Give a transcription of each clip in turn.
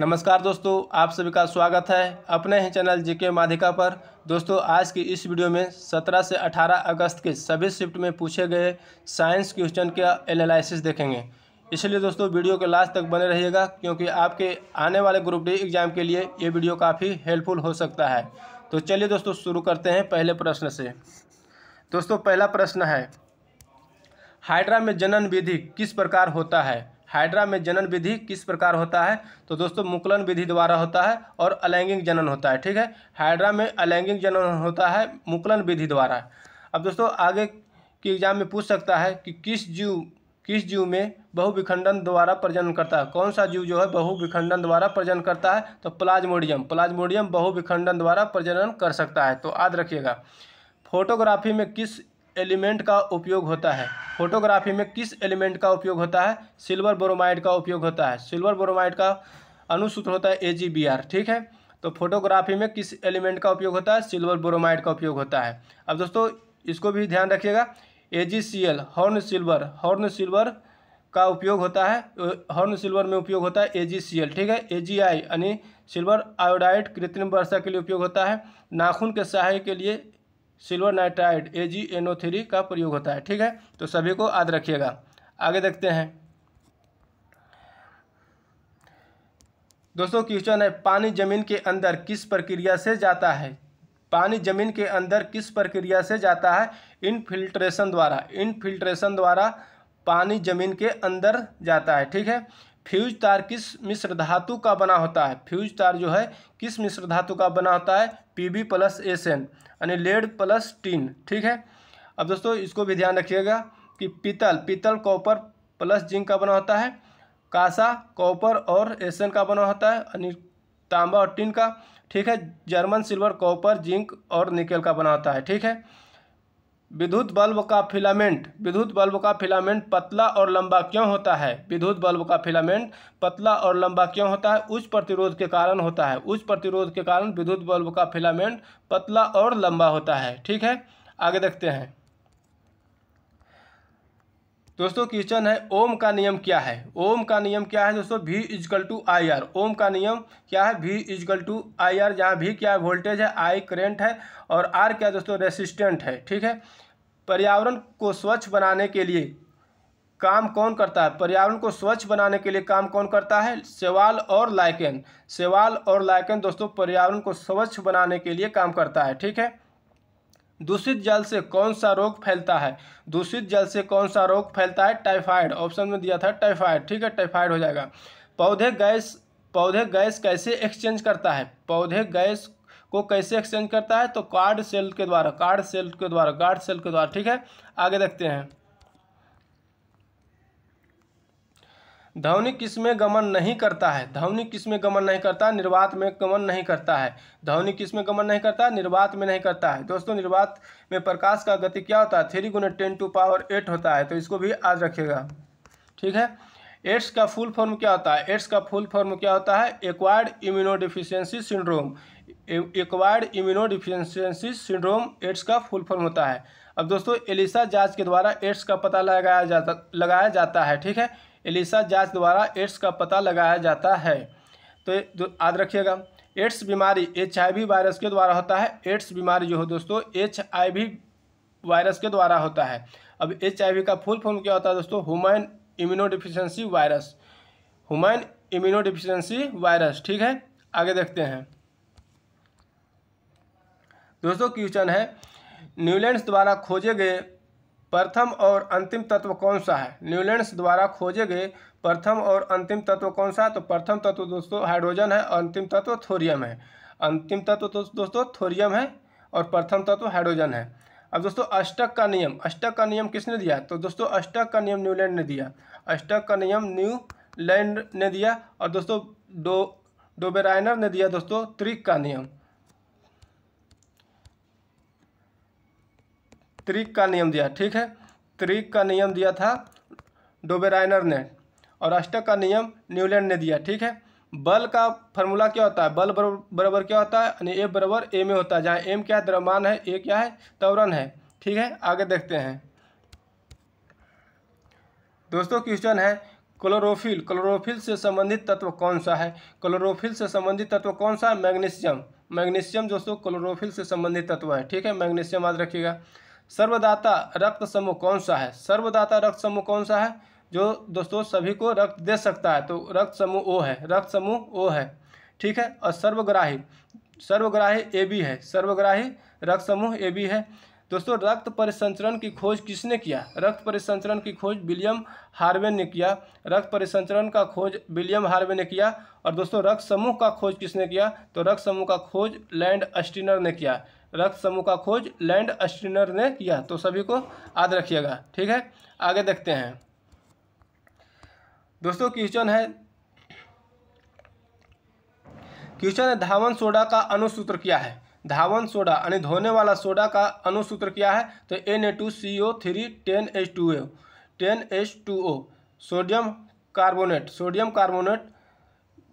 नमस्कार दोस्तों आप सभी का स्वागत है अपने ही चैनल जीके माधिका पर दोस्तों आज की इस वीडियो में 17 से 18 अगस्त के सभी शिफ्ट में पूछे गए साइंस क्वेश्चन का एनालिसिस देखेंगे इसलिए दोस्तों वीडियो के लास्ट तक बने रहिएगा क्योंकि आपके आने वाले ग्रुप डी एग्जाम के लिए ये वीडियो काफ़ी हेल्पफुल हो सकता है तो चलिए दोस्तों शुरू करते हैं पहले प्रश्न से दोस्तों पहला प्रश्न है हाइड्रा में जनन विधि किस प्रकार होता है हाइड्रा में जनन विधि किस प्रकार होता है तो दोस्तों मुकलन विधि द्वारा होता है और अलैंगिक जनन होता है ठीक है हाइड्रा में अलैंगिक जनन होता है मुकलन विधि द्वारा अब दोस्तों आगे की एग्जाम में पूछ सकता है कि किस जीव किस जीव में बहुविखंडन द्वारा प्रजनन करता है कौन सा जीव जो है बहुविखंडन द्वारा प्रजनन करता है तो प्लाज्मोडियम प्लाज्मोडियम बहुविखंडन द्वारा प्रजनन कर सकता है तो याद रखिएगा फोटोग्राफी में किस एलिमेंट का उपयोग होता है फोटोग्राफी में किस एलिमेंट का उपयोग होता है सिल्वर बोरोमाइड का उपयोग होता है सिल्वर बोरोमाइड का अनुसूत्र होता है ए ठीक है तो फोटोग्राफी में किस एलिमेंट का उपयोग होता है सिल्वर बोरोमाइड का उपयोग होता है अब दोस्तों इसको भी ध्यान रखिएगा a horn silver horn silver का उपयोग होता है हॉर्न सिल्वर में उपयोग होता है ए ठीक है ए यानी सिल्वर आयोडाइड कृत्रिम वर्षा के लिए उपयोग होता है नाखून के सहाय के लिए सिल्वर नाइट्राइड ए जी का प्रयोग होता है ठीक है तो सभी को याद रखिएगा आगे देखते हैं दोस्तों क्वेश्चन है पानी जमीन के अंदर किस प्रक्रिया से जाता है पानी जमीन के अंदर किस प्रक्रिया से जाता है इनफिल्ट्रेशन द्वारा इनफिल्ट्रेशन द्वारा पानी जमीन के अंदर जाता है ठीक है फ्यूज तार किस मिश्र धातु का बना होता है फ्यूज तार जो है किस मिश्र धातु का बना होता है P B plus S N यानी लेड प्लस टीन ठीक है अब दोस्तों इसको भी ध्यान रखिएगा कि पीतल पीतल कॉपर प्लस जिंक का बना होता है कासा कॉपर और एसन का बना होता है यानी तांबा और टिन का ठीक है जर्मन सिल्वर कॉपर जिंक और निकेल का बना होता है ठीक है विद्युत बल्ब का फिलामेंट विद्युत बल्ब का फिलामेंट पतला और लंबा क्यों होता है विद्युत बल्ब का फिलामेंट पतला और लंबा क्यों होता है उच्च प्रतिरोध के कारण होता है उच्च प्रतिरोध के कारण विद्युत बल्ब का फिलामेंट पतला और लंबा होता है ठीक है आगे देखते हैं दोस्तों क्वेश्चन है ओम का नियम क्या है ओम का नियम क्या है दोस्तों V equal to I R ohm का नियम क्या है V equal to I R जहाँ भी क्या है वोल्टेज है आई करेंट है और आर क्या दोस्तों रेसिस्टेंट है ठीक है पर्यावरण को स्वच्छ बनाने के लिए काम कौन करता है पर्यावरण को स्वच्छ बनाने के लिए काम कौन करता है सेवाल और लाइकन सेवाल और लाइकन दोस्तों पर्यावरण को स्वच्छ बनाने के लिए काम करता है ठीक है दूषित जल से कौन सा रोग फैलता है दूषित जल से कौन सा रोग फैलता है टाइफाइड ऑप्शन में दिया था टाइफाइड ठीक है टाइफाइड हो जाएगा पौधे गैस पौधे गैस कैसे एक्सचेंज करता है पौधे गैस को कैसे एक्सचेंज करता है तो कार्ड सेल के द्वारा कार्ड सेल के द्वारा कार्ड सेल के द्वारा ठीक है आगे देखते हैं ध्वनि किसमें गमन नहीं करता है ध्वनि किसमें गमन नहीं करता निर्वात में गमन नहीं करता है ध्वनि किसमें गमन नहीं करता निर्वात में नहीं करता है दोस्तों निर्वात में प्रकाश का गति क्या होता है थ्री गुना टेन टू पावर एट होता है तो इसको भी याद रखिएगा ठीक है एड्स का फुल फॉर्म क्या होता है एड्स का फुल फॉर्म क्या होता है acquired immuno deficiency syndrome acquired immuno deficiency syndrome AIDS का फुल फॉर्म होता है अब दोस्तों एलिसा जांच के द्वारा एड्स का पता लगाया जाता लगाया जाता है ठीक है एलिसा जांच द्वारा एड्स का पता लगाया जाता है तो याद रखिएगा एड्स बीमारी एच आई वी वायरस के द्वारा होता है एड्स बीमारी जो हो दोस्तों एच आई वी वायरस के द्वारा होता है अब एच आई वी का फुल फॉर्म क्या होता है दोस्तों human immuno deficiency virus human immuno deficiency virus ठीक है आगे देखते हैं दोस्तों क्वेश्चन है न्यूलैंड्स द्वारा खोजे गए प्रथम और अंतिम तत्व कौन सा है न्यूलैंड्स द्वारा खोजे गए प्रथम और अंतिम तत्व कौन सा है तो प्रथम तत्व दोस्तों हाइड्रोजन है और अंतिम तत्व थोरियम है अंतिम तत्व तो दोस्तों थोरियम है और प्रथम तत्व हाइड्रोजन है अब दोस्तों अष्टक का नियम अष्टक का नियम किसने दिया तो दोस्तों अष्टक का नियम न्यूलैंड ने दिया अष्टक का नियम न्यूलैंड ने दिया और दोस्तों डो डोबेराइनर ने दिया दोस्तों त्रिक का नियम त्रिक का नियम दिया ठीक है त्रिक का नियम दिया था डोबेराइनर ने और अष्टक का नियम न्यूलैंड ने दिया ठीक है बल का फार्मूला क्या होता है बल बराबर क्या होता है यानी ए बराबर ए में होता है जहाँ एम क्या है द्रव्यमान है ए क्या है त्वरण है ठीक है आगे देखते हैं दोस्तों क्वेश्चन है क्लोरोफिल क्लोरोफिल से संबंधित तत्व कौन सा है क्लोरोफिल से संबंधित तत्व कौन सा है मैग्नीशियम मैग्नीशियम दोस्तों क्लोरोफिल से संबंधित तत्व है ठीक है मैग्नीशियम याद रखिएगा सर्वदाता रक्त समूह कौन सा है सर्वदाता रक्त समूह कौन सा है जो दोस्तों सभी को रक्त दे सकता है तो रक्त समूह ओ है रक्त समूह ओ है ठीक है और सर्वग्राही सर्वग्राही ए बी है सर्वग्राही रक्त समूह ए बी है दोस्तों रक्त परिसंचरण की खोज किसने किया रक्त परिसंचरण की खोज विलियम हार्वे ने किया रक्त परिसंचरण का खोज विलियम हार्वे ने किया और दोस्तों रक्त समूह का खोज किसने किया तो रक्त समूह का खोज लैंड अस्टिनर ने किया रक्त समूह का खोज लैंड अस्टिनर ने किया तो सभी को याद रखिएगा ठीक है आगे देखते हैं दोस्तों क्वेश्चन है क्वेश्चन है धावन सोडा का अनुसूत्र क्या है धावन सोडा यानी धोने वाला सोडा का अनुसूत्र क्या है तो N A two C O three ten H two O ten H two O sodium carbonate sodium carbonate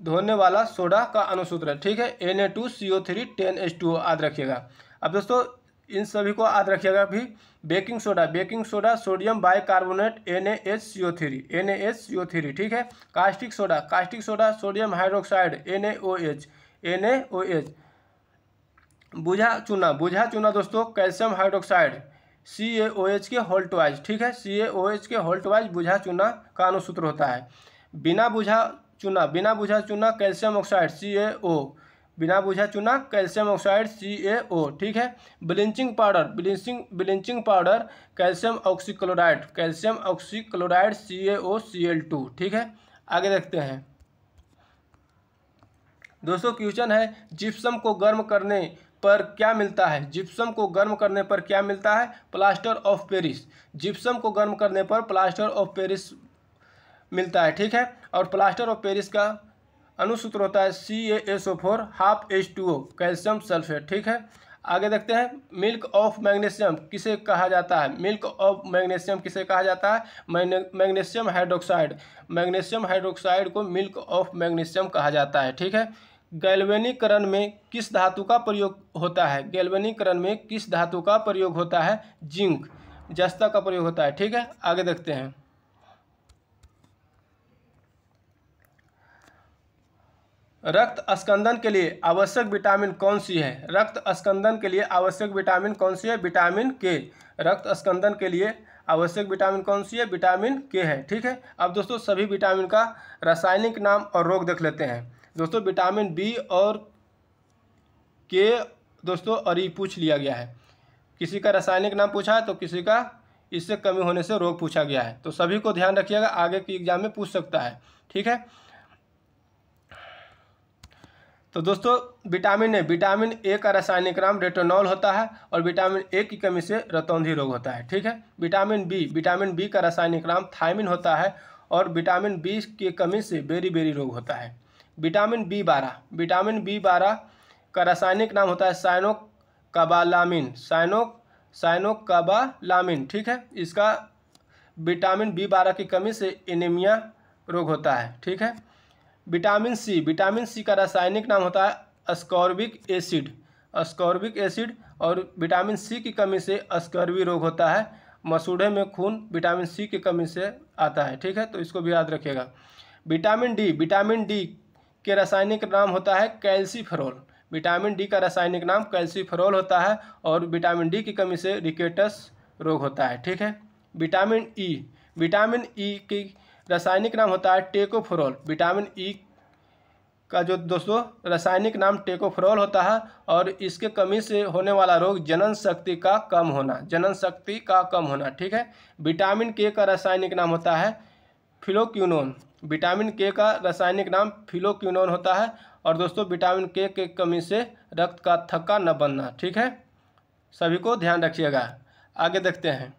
धोने वाला सोडा का अनुसूत्र है ठीक है N A two C O three ten H two O याद रखिएगा अब दोस्तों इन सभी को याद रखिएगा भी baking soda baking soda sodium bicarbonate N A H C O three N A H C O three ठीक है caustic soda caustic soda sodium hydroxide N A O H N A O H बुझा चूना बुझा चूना दोस्तों calcium hydroxide C A O H के होल्टवाइज ठीक है सी ए ओ एच के होल्टवाइज बुझा चूना का अनुसूत्र होता है बिना बुझा चूना बिना बुझा चूना कैल्शियम ऑक्साइड सी ए ओ बिना बुझा चुना calcium oxide C A O ठीक है bleaching powder bleaching bleaching powder calcium oxychloride calcium oxychloride C A O C L two ठीक है आगे देखते हैं दोस्तों क्वेश्चन है जिप्सम को गर्म करने पर क्या मिलता है जिप्सम को गर्म करने पर क्या मिलता है प्लास्टर ऑफ पेरिस जिप्सम को गर्म करने पर प्लास्टर ऑफ पेरिस मिलता है ठीक है और प्लास्टर ऑफ पेरिस का अनुसूत्र होता है C A S O four half H two O calcium sulphate ठीक है आगे देखते हैं मिल्क ऑफ मैग्नीशियम किसे कहा जाता है मिल्क ऑफ मैग्नीशियम किसे कहा जाता है मैग्नीशियम हाइड्रोक्साइड मैग्नीशियम हाइड्रोक्साइड को मिल्क ऑफ मैग्नीशियम कहा जाता है ठीक है गैल्वेनीकरण में किस धातु का प्रयोग होता है गैल्वेनीकरण में किस धातु का प्रयोग होता है जिंक जस्ता का प्रयोग होता है ठीक है आगे देखते हैं रक्त स्कंदन के लिए आवश्यक विटामिन कौन सी है रक्त स्कंदन के लिए आवश्यक विटामिन कौन सी है विटामिन के रक्त स्कंदन के लिए आवश्यक विटामिन कौन सी है विटामिन के है ठीक है अब दोस्तों सभी विटामिन का रासायनिक नाम और रोग देख लेते हैं दोस्तों विटामिन बी और के दोस्तों और ये पूछ लिया गया है किसी का रासायनिक नाम पूछा है तो किसी का इससे कमी होने से रोग पूछा गया है तो सभी को ध्यान रखिएगा आगे की एग्जाम में पूछ सकता है ठीक है तो दोस्तों विटामिन ए विटामिन ए का रासायनिक नाम रेटोनॉल होता है और विटामिन ए की कमी से रतौंधी रोग होता है ठीक है विटामिन बी विटामिन बी का रासायनिक नाम थायमिन होता है और विटामिन बी की कमी से बेरी बेरी रोग होता है विटामिन बी बारह विटामिन बी बारह का रासायनिक नाम होता है साइनोक कबालामिन साइनोक साइनोकबालामिन ठीक है इसका विटामिन बी बारह की कमी से एनीमिया रोग होता है ठीक है विटामिन सी विटामिन सी का रासायनिक नाम होता है स्कॉर्बिक एसिड स्कॉर्बिक एसिड और विटामिन सी की कमी से अस्कर्वी रोग होता है मसूढ़े में खून विटामिन सी की कमी से आता है ठीक है तो इसको भी याद रखिएगा विटामिन डी विटामिन डी के रासायनिक नाम होता है कैल्सीफेरोल विटामिन डी का रासायनिक नाम कैल्सीफेरोल होता है और विटामिन डी की कमी से रिकेटस रोग होता है ठीक है विटामिन ई विटामिन ई की रासायनिक नाम होता है टेकोफोरॉल विटामिन ई का जो दोस्तों रासायनिक नाम टेकोफ्रोल होता है और इसके कमी से होने वाला रोग जनन शक्ति का कम होना जनन शक्ति का कम होना ठीक है विटामिन के का रासायनिक नाम होता है फिलोक्यूनोन विटामिन के का रासायनिक नाम फिलोक्यूनोन होता है और दोस्तों विटामिन के के कमी से रक्त का थक्का न बनना ठीक है सभी को ध्यान रखिएगा आगे देखते हैं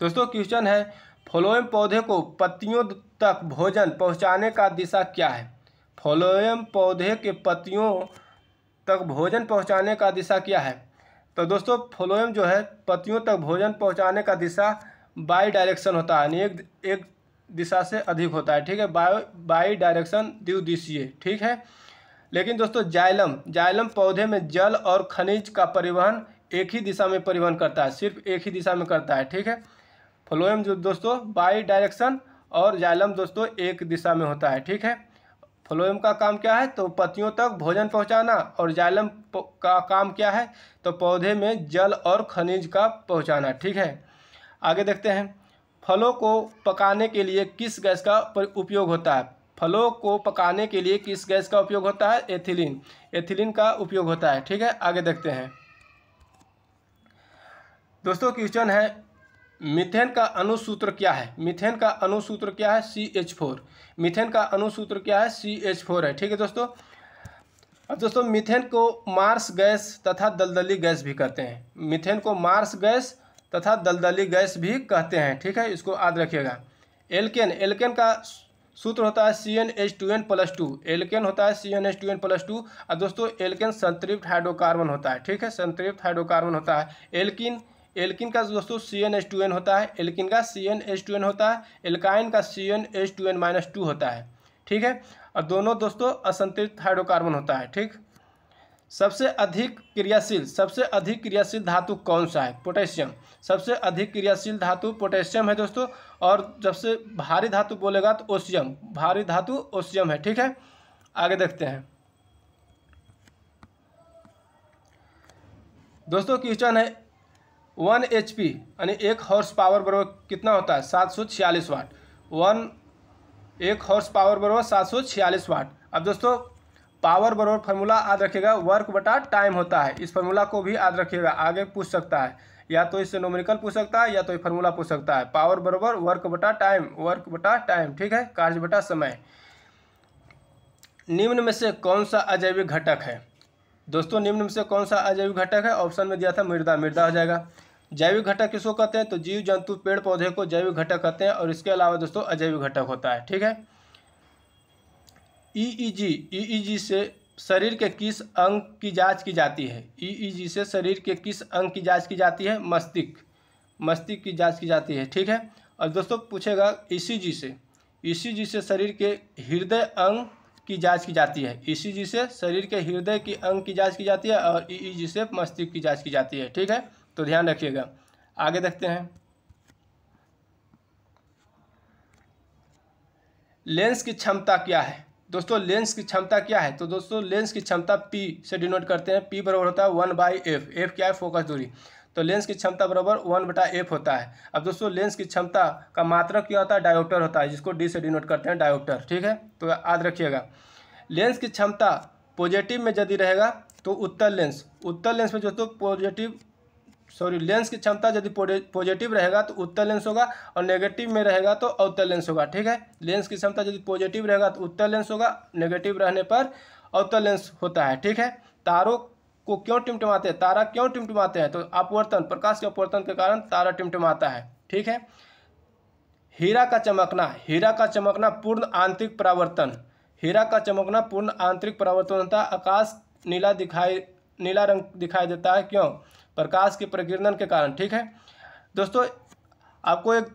दोस्तों क्वेश्चन है फलोएम पौधे को पत्तियों तक भोजन पहुंचाने का दिशा क्या है फ्लोएम पौधे के पत्तियों तक भोजन पहुंचाने का दिशा क्या है तो दोस्तों फ्लोएम जो है पत्तियों तक भोजन पहुंचाने का दिशा बाई डायरेक्शन होता है एक एक दिशा से अधिक होता है ठीक है बाय बाई डायरेक्शन दिशीय ठीक है लेकिन दोस्तों जाइलम जाइलम पौधे में जल और खनिज का परिवहन एक ही दिशा में परिवहन करता है सिर्फ एक ही दिशा में करता है ठीक है फ्लोएम जो दोस्तों बाई डायरेक्शन और जालम दोस्तों एक दिशा में होता है ठीक है फ्लोएम का काम क्या है तो पत्तियों तक भोजन पहुंचाना और जालम का काम क्या है तो पौधे में जल और खनिज का पहुंचाना ठीक है आगे देखते हैं फलों को पकाने के लिए किस गैस का उपयोग होता है फलों को पकाने के लिए किस गैस का उपयोग होता है एथिलीन एथिलीन का उपयोग होता है ठीक है आगे देखते हैं दोस्तों क्वेश्चन है मिथेन का अनुसूत्र क्या है मिथेन का अनुसूत्र क्या है सी एच फोर मिथेन का अनुसूत्र क्या है सी एच फोर है ठीक है दोस्तों अब दोस्तों मिथेन को मार्स गैस तथा दलदली गैस भी कहते हैं मिथेन को मार्स गैस तथा दलदली गैस भी कहते हैं ठीक है इसको याद रखिएगा एल्केन एल्केन का सूत्र होता है C N H two N plus two alkane होता है C N H two N plus two और दोस्तों एल्केन संतृप्त हाइड्रोकार्बन होता है ठीक है संतृप्त हाइड्रोकार्बन होता है एल्किन एल्किन का दोस्तों C N H two N होता है एल्किन का C N H two N होता है एल्काइन का C N H two N minus two होता है ठीक है और दोनों दोस्तों असंतुलित हाइड्रोकार्बन होता है ठीक सबसे अधिक क्रियाशील सबसे अधिक क्रियाशील धातु कौन सा है पोटेशियम सबसे अधिक क्रियाशील धातु पोटेशियम है दोस्तों और जब से भारी धातु बोलेगा तो ओशियम भारी धातु ओशियम है ठीक है आगे देखते हैं दोस्तों क्वेश्चन है वन एच पी यानी एक हॉर्स पावर बराबर कितना होता है सात सौ छियालीस वाट वन एक हॉर्स पावर बराबर सात सौ छियालीस वाट अब दोस्तों पावर बराबर फार्मूला याद रखिएगा वर्क बटा टाइम होता है इस फार्मूला को भी याद रखिएगा आगे पूछ सकता है या तो इससे नोमिनिकल पूछ सकता है या तो ये फार्मूला पूछ सकता है पावर बराबर वर्क बटा टाइम वर्क बटा टाइम ठीक है कार्य बटा समय निम्न में से कौन सा अजैविक घटक है दोस्तों निम्न में से कौन सा अजैविक घटक है ऑप्शन में दिया था मृदा मृदा हो जाएगा जैविक घटक किसको कहते हैं तो जीव जंतु पेड़ पौधे को जैविक घटक कहते हैं और इसके अलावा दोस्तों अजैविक घटक होता है ठीक है EEG e EEG e e से शरीर के किस अंग की जांच की जाती है ईईजी से शरीर के किस अंग की जांच की जाती है मस्तिष्क मस्तिष्क की जांच की जाती है ठीक है और दोस्तों पूछेगा ईसीजी से ईसीजी से शरीर के हृदय अंग की जांच की जाती है ईसीजी से शरीर के हृदय की अंग की जांच की जाती है और ईईजी से मस्तिष्क की जांच की जाती है ठीक है तो ध्यान रखिएगा आगे देखते हैं लेंस की क्षमता क्या है दोस्तों लेंस की क्षमता क्या है तो दोस्तों लेंस की क्षमता पी से डिनोट करते हैं पी बराबर होता है वन बाई एफ एफ क्या है फोकस दूरी तो लेंस की क्षमता बराबर वन बटा एफ होता है अब दोस्तों लेंस की क्षमता का मात्रक क्या होता है डायोप्टर होता है जिसको डी से डिनोट करते हैं डायोप्टर ठीक है तो याद रखिएगा लेंस की क्षमता पॉजिटिव में यदि रहेगा तो उत्तर लेंस उत्तर लेंस में दोस्तों पॉजिटिव सॉरी लेंस की क्षमता यदि पॉजिटिव रहेगा तो उत्तर लेंस होगा और नेगेटिव में रहेगा तो अवतर लेंस होगा ठीक है लेंस की क्षमता यदि पॉजिटिव रहेगा तो उत्तर लेंस होगा नेगेटिव रहने पर अवतर लेंस होता है ठीक है तारों को क्यों टिमटिमाते हैं तारा क्यों टिमटिमाते हैं तो अपवर्तन प्रकाश के अपवर्तन के कारण तारा टिमटिमाता है ठीक है हीरा का चमकना हीरा का चमकना पूर्ण आंतरिक परावर्तन हीरा का चमकना पूर्ण आंतरिक परावर्तन होता है आकाश नीला दिखाई नीला रंग दिखाई देता है क्यों प्रकाश के प्रकीर्णन के कारण ठीक है दोस्तों आपको एक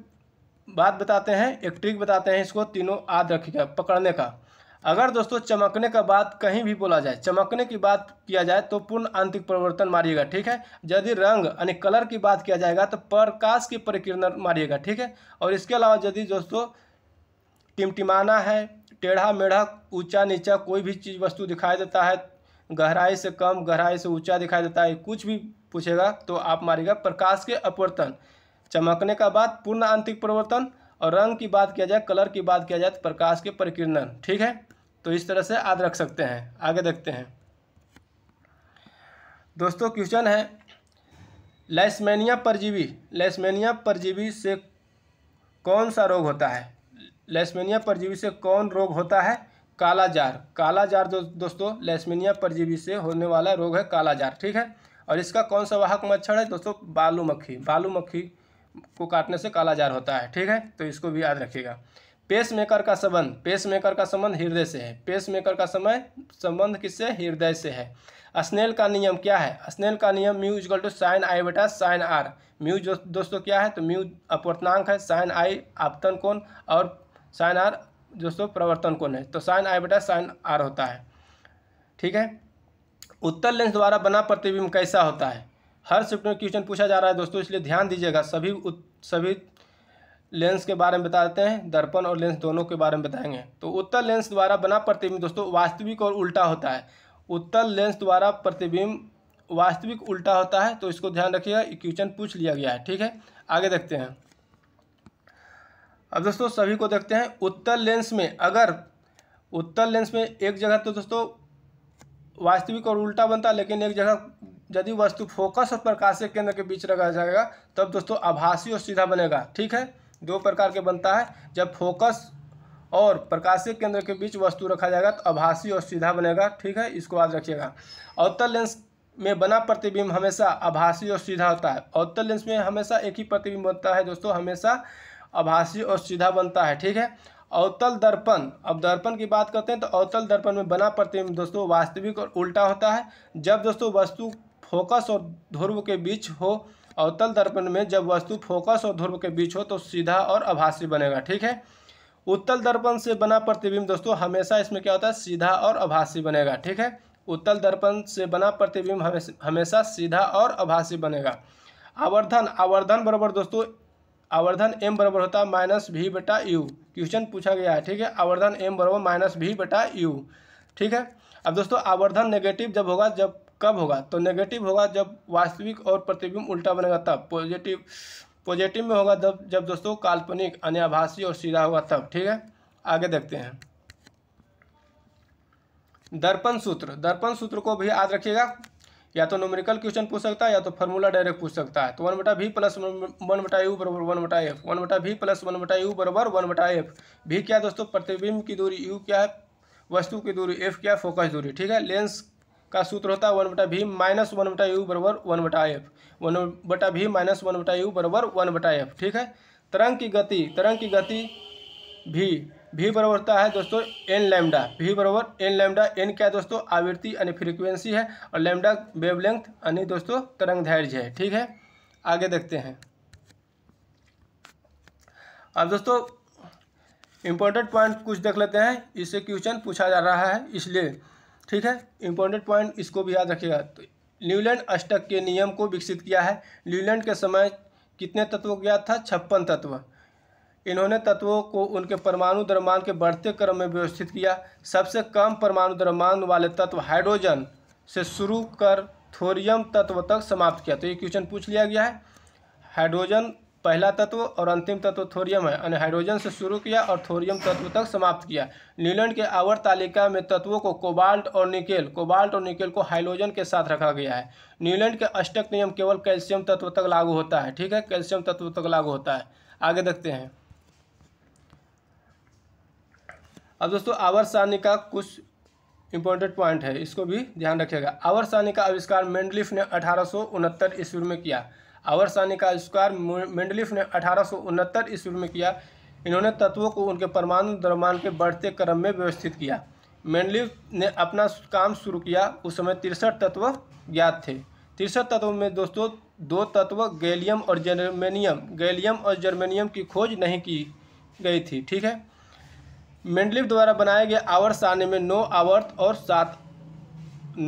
बात बताते हैं एक ट्रिक बताते हैं इसको तीनों आद रखिएगा पकड़ने का अगर दोस्तों चमकने का बात कहीं भी बोला जाए चमकने की बात किया जाए तो पूर्ण आंतरिक परिवर्तन मारिएगा ठीक है यदि रंग यानी कलर की बात किया जाएगा तो प्रकाश की परिकीर्णन मारिएगा ठीक है और इसके अलावा यदि दोस्तों टिमटिमाना है टेढ़ा मेढ़ा ऊंचा नीचा कोई भी चीज़ वस्तु दिखाई देता है गहराई से कम गहराई से ऊंचा दिखाई देता है कुछ भी पूछेगा तो आप मारेगा प्रकाश के अपवर्तन चमकने का बाद पूर्ण आंतरिक परिवर्तन और रंग की बात किया जाए कलर की बात किया जाए तो प्रकाश के प्रकीर्णन ठीक है तो इस तरह से याद रख सकते हैं आगे देखते हैं दोस्तों क्वेश्चन है लेस्मेनिया परजीवी लेस्मेनिया परजीवी से कौन सा रोग होता है लेस्मेनिया परजीवी से कौन रोग होता है कालाजार कालाजार जो दोस्तों लेस्मेनिया परजीवी से होने वाला रोग है कालाजार ठीक है और इसका कौन सा वाहक मच्छर है दोस्तों बालू मक्खी बालू मक्खी को काटने से कालाजार होता है ठीक है तो इसको भी याद रखिएगा पेस मेकर का संबंध पेस मेकर का संबंध हृदय से है पेस मेकर का समय संबंध किससे हृदय से है स्नेल का नियम क्या है स्नेल का नियम mu equal to sine I बेटा साइन आर म्यू जो दोस्तों क्या है तो म्यू अपवर्तनांक है साइन आई आपतन कोण और साइन आर दोस्तों प्रवर्तन कोण है तो साइन आई बेटा साइन आर होता है ठीक है उत्तर लेंस द्वारा बना प्रतिबिंब कैसा होता है हर शिफ्ट में क्वेश्चन पूछा जा रहा है दोस्तों इसलिए ध्यान दीजिएगा सभी उत, सभी लेंस के बारे में बताते हैं दर्पण और लेंस दोनों के बारे में बताएंगे तो उत्तर लेंस द्वारा बना प्रतिबिंब दोस्तों वास्तविक और उल्टा होता है उत्तर लेंस द्वारा प्रतिबिंब वास्तविक उल्टा होता है तो इसको ध्यान रखिएगा क्वेश्चन पूछ लिया गया है ठीक है आगे देखते हैं अब दोस्तों सभी को देखते हैं उत्तर लेंस में अगर उत्तर लेंस में एक जगह तो दोस्तों वास्तविक और उल्टा बनता है लेकिन एक जगह यदि वस्तु फोकस और प्रकाशीय केंद्र के बीच रखा जाएगा तब दोस्तों आभासी और सीधा बनेगा ठीक है दो प्रकार के बनता है जब फोकस और प्रकाशीय केंद्र के बीच वस्तु रखा जाएगा तो आभासी और सीधा बनेगा ठीक है इसको याद रखिएगा अवतल लेंस में बना प्रतिबिंब हमेशा आभासी और सीधा होता है अवतल लेंस में हमेशा एक ही प्रतिबिंब बनता है दोस्तों हमेशा आभासी और सीधा बनता है ठीक है अवतल दर्पण अब दर्पण की बात करते हैं तो अवतल दर्पण में बना प्रतिबिंब दोस्तों वास्तविक और उल्टा होता है जब दोस्तों वस्तु फोकस और ध्रुव के बीच हो अवतल दर्पण में जब वस्तु फोकस और ध्रुव के बीच हो तो सीधा और आभासी बनेगा ठीक है उत्तल दर्पण से बना प्रतिबिंब दोस्तों हमेशा इसमें क्या होता है सीधा और आभासी बनेगा ठीक है उत्तल दर्पण से बना प्रतिबिंब हमेशा सीधा और आभासी बनेगा आवर्धन आवर्धन बराबर दोस्तों आवर्धन एम बराबर होता है माइनस भी बटा यू क्वेश्चन पूछा गया है ठीक है आवर्धन एम बराबर माइनस भी बटा यू ठीक है अब दोस्तों आवर्धन नेगेटिव जब होगा जब कब होगा तो नेगेटिव होगा जब वास्तविक और प्रतिबिंब उल्टा बनेगा तब पॉजिटिव पॉजिटिव में होगा जब जब दोस्तों काल्पनिक अन्यभाषी और सीधा होगा तब ठीक है आगे देखते हैं दर्पण सूत्र दर्पण सूत्र को भी याद रखिएगा या तो न्यूमेरिकल क्वेश्चन पूछ सकता है या तो फॉर्मूला डायरेक्ट पूछ सकता है तो वन बटा भी प्लस वन बटा यू बराबर वन बटा एफ वन बटा भी प्लस वन बटा यू बराबर वन बटा एफ भी क्या दोस्तों प्रतिबिंब की दूरी यू क्या है वस्तु की दूरी एफ क्या है फोकस दूरी ठीक है लेंस का सूत्र होता है वन बटा भी माइनस वन बटा यू बराबर वन बटा एफ वन बटा भी माइनस वन बटा यू बराबर वन बटा एफ ठीक है तरंग की गति तरंग की गति भी भी बराबर होता है दोस्तों एन लैमडा भी बराबर एन लैमडा एन क्या दोस्तों आवृत्ति यानी फ्रीक्वेंसी है और लैमडा वेवलेंथ यानी दोस्तों तरंग धैर्य है ठीक है आगे देखते हैं अब दोस्तों इम्पोर्टेंट पॉइंट कुछ देख लेते हैं इससे क्वेश्चन पूछा जा रहा है इसलिए ठीक है इम्पोर्टेंट पॉइंट इसको भी याद रखिएगा तो न्यूलैंड अष्टक के नियम को विकसित किया है न्यूलैंड के समय कितने तत्व ज्ञात था छप्पन तत्व इन्होंने तत्वों को उनके परमाणु द्रव्यमान के बढ़ते क्रम में व्यवस्थित किया सबसे कम परमाणु द्रव्यमान वाले तत्व हाइड्रोजन से शुरू कर थोरियम तत्व तक समाप्त किया तो ये क्वेश्चन पूछ लिया गया है हाइड्रोजन पहला तत्व और अंतिम तत्व थोरियम है यानी हाइड्रोजन से शुरू किया और थोरियम तत्व तक समाप्त किया न्यूलैंड के आवर्त तालिका में तत्वों को कोबाल्ट और निकेल कोबाल्ट और निकेल को हाइड्रोजन के साथ रखा गया है न्यूलैंड के अष्टक नियम केवल कैल्शियम तत्व तक लागू होता है ठीक है कैल्शियम तत्व तक लागू होता है आगे देखते हैं अब दोस्तों आवर सारणी का कुछ इंपॉर्टेंट पॉइंट है इसको भी ध्यान रखिएगा आवर सारणी का आविष्कार मेंडलिफ ने अठारह ईस्वी में किया आवर सारणी का आविष्कार मेंडलिफ ने अठारह ईस्वी में किया इन्होंने तत्वों को उनके परमाणु द्रव्यमान के बढ़ते क्रम में व्यवस्थित किया मेंडलिफ ने अपना काम शुरू किया उस समय तिरसठ तत्व ज्ञात थे तिरसठ तत्वों में दोस्तों दो तत्व गैलियम और जर्मेनियम गैलियम और जर्मेनियम की खोज नहीं की गई थी ठीक है मेंडलिव द्वारा बनाए गए आवर्त सारणी में नौ आवर्त और सात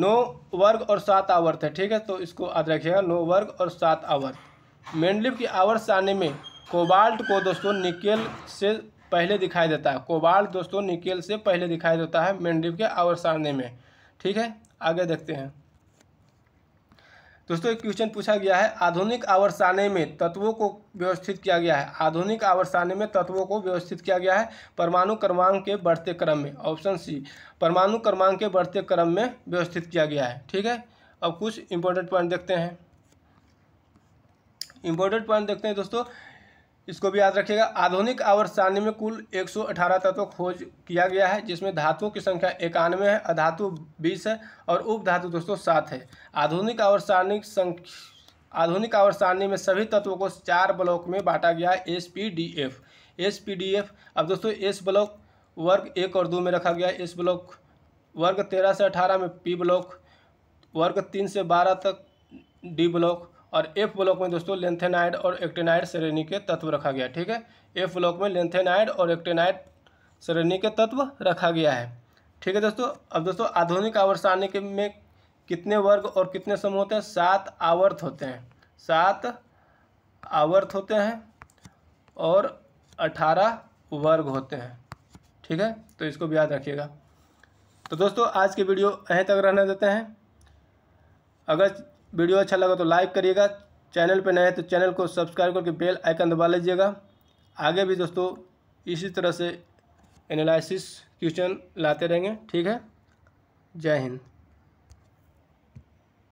नौ वर्ग और सात आवर्त है ठीक है तो इसको याद रखिएगा नौ वर्ग और सात आवर्त मेंडलिव की आवर्त सारणी में कोबाल्ट को दोस्तों निकेल से पहले दिखाई देता है कोबाल्ट दोस्तों निकेल से पहले दिखाई देता है मेंडलिव के आवर्त सारणी में ठीक है आगे देखते हैं दोस्तों एक क्वेश्चन पूछा गया है आधुनिक आवर्षाने में तत्वों को व्यवस्थित किया गया है आधुनिक आवर्षाने में तत्वों को व्यवस्थित किया गया है परमाणु क्रमांक के बढ़ते क्रम में ऑप्शन सी परमाणु क्रमांक के बढ़ते क्रम में व्यवस्थित किया गया है ठीक है अब कुछ इंपॉर्टेंट पॉइंट देखते हैं इंपॉर्टेंट पॉइंट देखते हैं दोस्तों इसको भी याद रखिएगा आधुनिक आवर्त सारणी में कुल 118 तत्व खोज किया गया है जिसमें धातुओं की संख्या इक्यानवे है अधातु 20 है और उपधातु दोस्तों सात है आधुनिक आवर्त सारणी संख्या आधुनिक आवर्त सारणी में सभी तत्वों को चार ब्लॉक में बांटा गया है S P D F S P D F अब दोस्तों एस ब्लॉक वर्ग एक और दो में रखा गया है एस ब्लॉक वर्ग तेरह से अठारह में पी ब्लॉक वर्ग तीन से बारह तक डी ब्लॉक और एफ ब्लॉक में दोस्तों लेंथेनाइड और एक्टेनाइड श्रेणी के तत्व रखा गया ठीक है एफ ब्लॉक में लेंथेनाइड और एक्टेनाइड श्रेणी के तत्व रखा गया है ठीक है दोस्तों अब दोस्तों आधुनिक आवर्त सारणी के में कितने वर्ग और कितने समूह होते हैं सात आवर्त होते हैं सात आवर्त होते हैं और अठारह वर्ग होते हैं ठीक है तो इसको भी याद रखिएगा तो दोस्तों आज की वीडियो यहीं तक रहने देते हैं अगर वीडियो अच्छा लगा तो लाइक करिएगा चैनल पर नए हैं तो चैनल को सब्सक्राइब करके बेल आइकन दबा लीजिएगा आगे भी दोस्तों इसी तरह से एनालिसिस क्वेश्चन लाते रहेंगे ठीक है जय हिंद